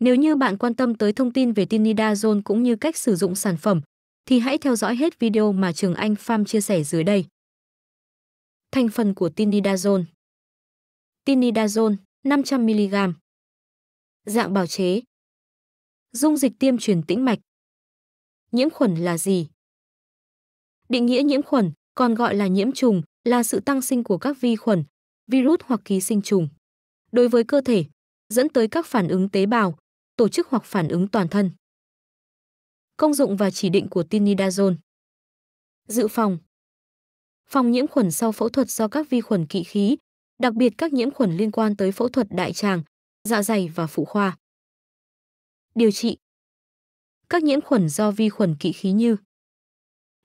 Nếu như bạn quan tâm tới thông tin về tinidazone cũng như cách sử dụng sản phẩm, thì hãy theo dõi hết video mà Trường Anh Farm chia sẻ dưới đây. Thành phần của tinidazone Tinidazone 500mg Dạng bào chế Dung dịch tiêm truyền tĩnh mạch Nhiễm khuẩn là gì? Định nghĩa nhiễm khuẩn, còn gọi là nhiễm trùng, là sự tăng sinh của các vi khuẩn, virus hoặc ký sinh trùng. Đối với cơ thể, dẫn tới các phản ứng tế bào, tổ chức hoặc phản ứng toàn thân. Công dụng và chỉ định của tinidazone Dự phòng Phòng nhiễm khuẩn sau phẫu thuật do các vi khuẩn kỵ khí, đặc biệt các nhiễm khuẩn liên quan tới phẫu thuật đại tràng, dạ dày và phụ khoa. Điều trị Các nhiễm khuẩn do vi khuẩn kỵ khí như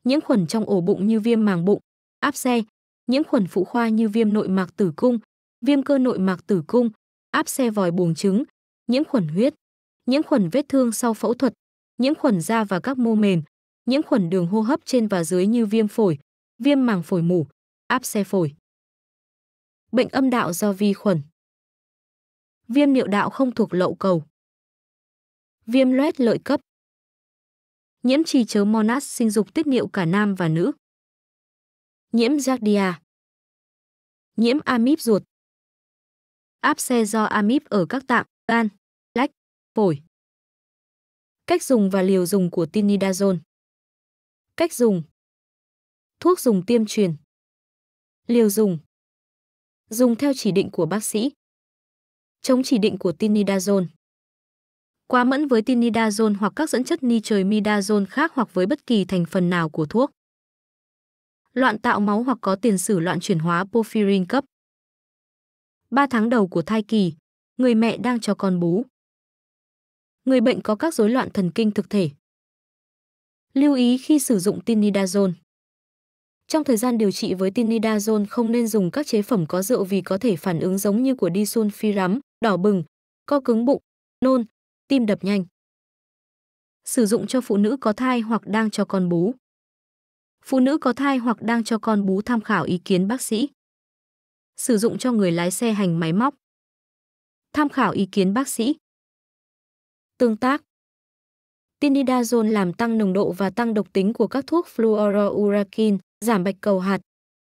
nhiễm khuẩn trong ổ bụng như viêm màng bụng, áp xe, nhiễm khuẩn phụ khoa như viêm nội mạc tử cung, viêm cơ nội mạc tử cung, áp xe vòi buồng trứng, nhiễm khuẩn huyết nhiễm khuẩn vết thương sau phẫu thuật, nhiễm khuẩn da và các mô mềm, nhiễm khuẩn đường hô hấp trên và dưới như viêm phổi, viêm màng phổi mủ, áp xe phổi. Bệnh âm đạo do vi khuẩn. Viêm niệu đạo không thuộc lậu cầu. Viêm loét lợi cấp. Nhiễm trì chớ monas sinh dục tiết niệu cả nam và nữ. Nhiễm giardia. Nhiễm amip ruột. Áp xe do amip ở các tạng, gan. Phổi. Cách dùng và liều dùng của tinidazone. Cách dùng. Thuốc dùng tiêm truyền. Liều dùng. Dùng theo chỉ định của bác sĩ. Chống chỉ định của tinidazone. Quá mẫn với tinidazone hoặc các dẫn chất nitroimidazone khác hoặc với bất kỳ thành phần nào của thuốc. Loạn tạo máu hoặc có tiền sử loạn chuyển hóa porphyrin cấp. 3 tháng đầu của thai kỳ, người mẹ đang cho con bú người bệnh có các rối loạn thần kinh thực thể. Lưu ý khi sử dụng tinidazone. Trong thời gian điều trị với tinidazone không nên dùng các chế phẩm có rượu vì có thể phản ứng giống như của disulfiram, đỏ bừng, co cứng bụng, nôn, tim đập nhanh. Sử dụng cho phụ nữ có thai hoặc đang cho con bú. Phụ nữ có thai hoặc đang cho con bú tham khảo ý kiến bác sĩ. Sử dụng cho người lái xe hành máy móc. Tham khảo ý kiến bác sĩ. Tương tác Tinidazole làm tăng nồng độ và tăng độc tính của các thuốc fluorouracil, giảm bạch cầu hạt,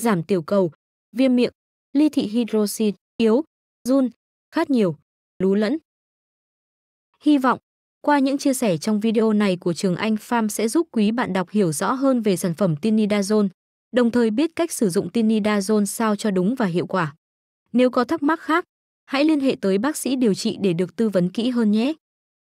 giảm tiểu cầu, viêm miệng, ly thị hydroxin, yếu, run, khát nhiều, lú lẫn. Hy vọng, qua những chia sẻ trong video này của trường Anh Farm sẽ giúp quý bạn đọc hiểu rõ hơn về sản phẩm Tinidazone, đồng thời biết cách sử dụng Tinidazone sao cho đúng và hiệu quả. Nếu có thắc mắc khác, hãy liên hệ tới bác sĩ điều trị để được tư vấn kỹ hơn nhé.